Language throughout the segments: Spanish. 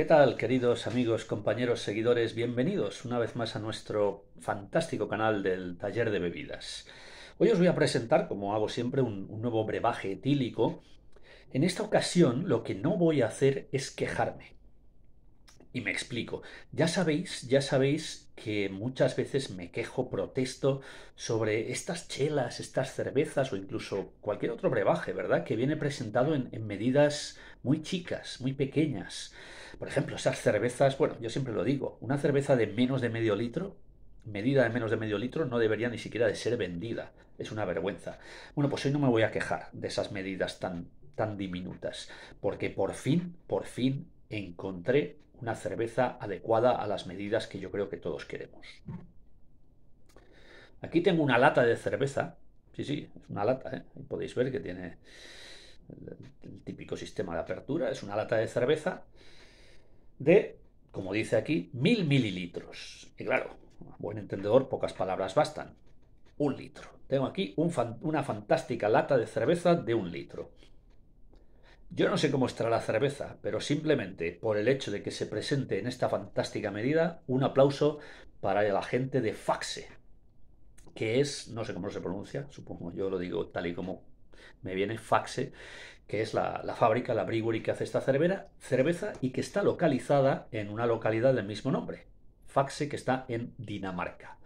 ¿Qué tal, queridos amigos, compañeros, seguidores? Bienvenidos una vez más a nuestro fantástico canal del Taller de Bebidas. Hoy os voy a presentar, como hago siempre, un, nuevo brebaje etílico. En esta ocasión, lo que no voy a hacer es quejarme. Y me explico. Ya sabéis, ya sabéis que muchas veces me quejo, protesto sobre estas chelas, estas cervezas o incluso cualquier otro brebaje, ¿verdad? Que viene presentado en, medidas muy chicas, muy pequeñas. Por ejemplo, esas cervezas, bueno, yo siempre lo digo, una cerveza de menos de medio litro, medida de menos de medio litro, no debería ni siquiera de ser vendida. Es una vergüenza. Bueno, pues hoy no me voy a quejar de esas medidas tan, tan diminutas, porque por fin, por fin encontré una cerveza adecuada a las medidas que yo creo que todos queremos. Aquí tengo una lata de cerveza. Sí, sí, es una lata. ¿eh? Podéis ver que tiene el típico sistema de apertura. Es una lata de cerveza de, como dice aquí, mil mililitros. Y claro, buen entendedor, pocas palabras bastan. Un litro. Tengo aquí una fantástica lata de cerveza de un litro. Yo no sé cómo estará la cerveza, pero simplemente por el hecho de que se presente en esta fantástica medida, un aplauso para la gente de Faxe, que es, no sé cómo se pronuncia, supongo yo lo digo tal y como me viene Faxe, que es la, fábrica, la brewery que hace esta cerveza y que está localizada en una localidad del mismo nombre, Faxe, que está en Dinamarca.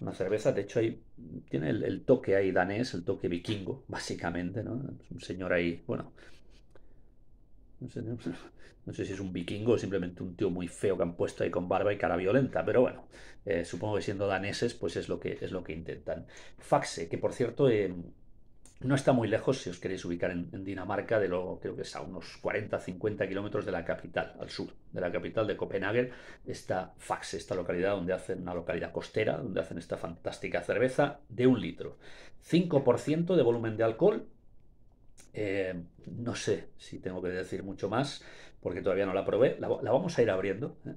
una cerveza, de hecho, ahí tiene el, toque ahí danés, el toque vikingo, básicamente, ¿no? un señor ahí, bueno, no sé, si es un vikingo o simplemente un tío muy feo que han puesto ahí con barba y cara violenta, pero bueno, eh, supongo que siendo daneses, pues es lo que, es lo que intentan. Faxe, que por cierto eh, no está muy lejos, si os queréis ubicar en, Dinamarca, de lo creo que es a unos 40-50 kilómetros de la capital, al sur de la capital de Copenhague, está Faxe, esta localidad donde hacen una localidad costera, donde hacen esta fantástica cerveza de un litro. 5% de volumen de alcohol eh, no sé si tengo que decir mucho más, porque todavía no la probé. La, vamos a ir abriendo. ¿eh?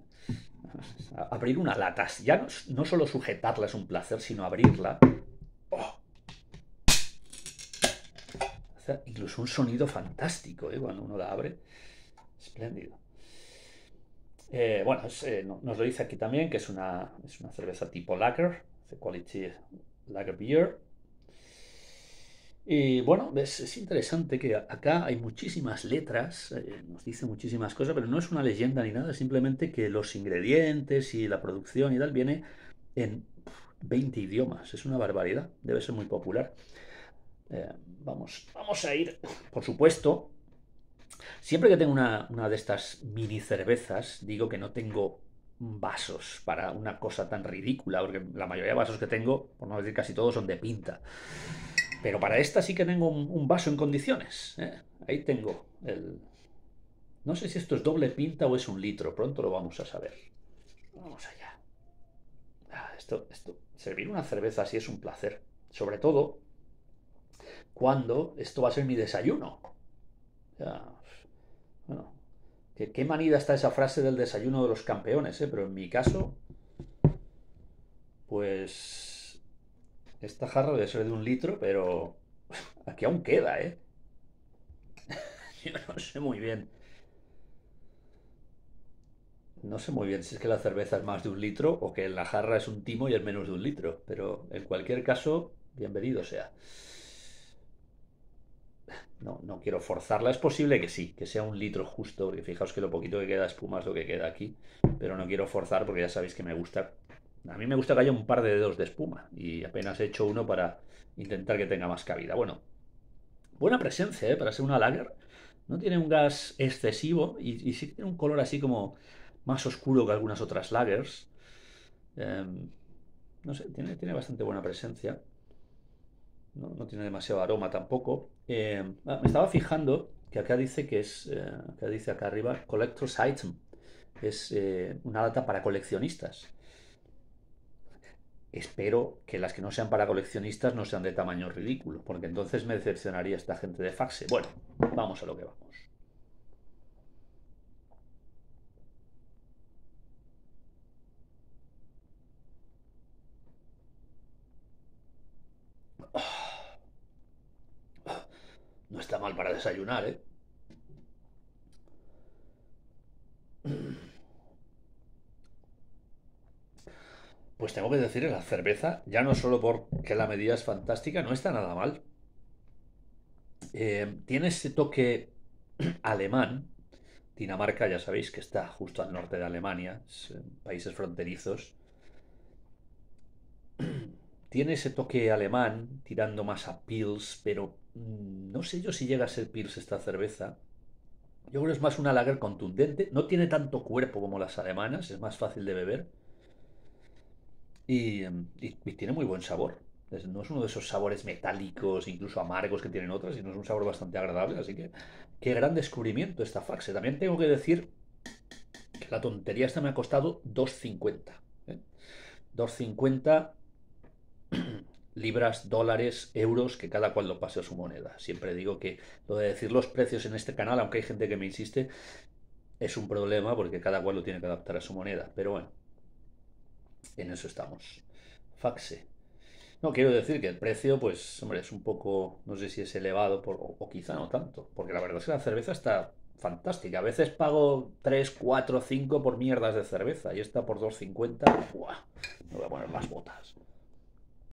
abrir una lata. Ya no, solo sujetarla es un placer, sino abrirla. ¡Oh! incluso un sonido fantástico ¿eh? cuando uno la abre. Espléndido. bueno, nos lo dice aquí también, que es una, cerveza tipo lager, quality lager beer, y bueno, es, es interesante que acá hay muchísimas letras, eh, nos dice muchísimas cosas, pero no es una leyenda ni nada, simplemente que los ingredientes y la producción y tal viene en 20 idiomas. Es una barbaridad, debe ser muy popular. Eh, vamos, vamos a ir, por supuesto. Siempre que tengo una, una de estas mini cervezas, digo que no tengo vasos para una cosa tan ridícula, porque la mayoría de vasos que tengo, por no decir casi todos, son de pinta. Pero para esta sí que tengo un, vaso en condiciones. ¿eh? Ahí tengo el... No sé si esto es doble pinta o es un litro. Pronto lo vamos a saber. Vamos allá. Ah, servir una cerveza así es un placer. Sobre todo cuando esto va a ser mi desayuno. bueno, ¿qué, manida está esa frase del desayuno de los campeones, ¿eh? pero en mi caso, pues esta jarra debe ser de un litro, pero aquí aún queda, ¿eh? Yo no sé muy bien. No sé muy bien si es que la cerveza es más de un litro o que la jarra es un timo y es menos de un litro, pero en cualquier caso, bienvenido sea. No, no quiero forzarla, es posible que sí, que sea un litro justo, porque fijaos que lo poquito que queda espuma es lo que queda aquí, pero no quiero forzar porque ya sabéis que me gusta a mí me gusta que haya un par de dedos de espuma y apenas he hecho uno para intentar que tenga más cabida. Bueno, buena presencia ¿eh? para ser una lager. No tiene un gas excesivo y, y sí tiene un color así como más oscuro que algunas otras lagers. Em, no sé, tiene, bastante buena presencia. No, tiene demasiado aroma tampoco. Em, ah, me estaba fijando que acá dice que es, que eh, acá dice acá arriba, Collector's Item. Es eh, una data para coleccionistas. Espero que las que no sean para coleccionistas no sean de tamaño ridículo, porque entonces me decepcionaría esta gente de Faxe. Bueno, vamos a lo que vamos. No está mal para desayunar, ¿eh? Pues tengo que decir, la cerveza, ya no solo porque la medida es fantástica, no está nada mal. Eh, tiene ese toque alemán. Dinamarca, ya sabéis que está justo al norte de Alemania, eh, países fronterizos. Tiene ese toque alemán, tirando más a Pils, pero mm, no sé yo si llega a ser Pils esta cerveza. Yo creo que es más una lager contundente, no tiene tanto cuerpo como las alemanas, es más fácil de beber Em, y, tiene muy buen sabor. no es uno de esos sabores metálicos, incluso amargos que tienen otras, sino es un sabor bastante agradable. Así que qué gran descubrimiento esta Faxe. También tengo que decir que la tontería esta me ha costado 2.50. 2.50 ¿eh? libras, dólares, euros, que cada cual lo pase a su moneda. Siempre digo que lo de decir los precios en este canal, aunque hay gente que me insiste, es un problema porque cada cual lo tiene que adaptar a su moneda. Pero bueno, en eso estamos. Faxe. No, quiero decir que el precio, pues, hombre, es un poco, no sé si es elevado o, quizá no tanto, porque la verdad es que la cerveza está fantástica. A veces pago 3, 4, 5 por mierdas de cerveza y esta por 2,50, ¡buah! Me voy a poner más botas.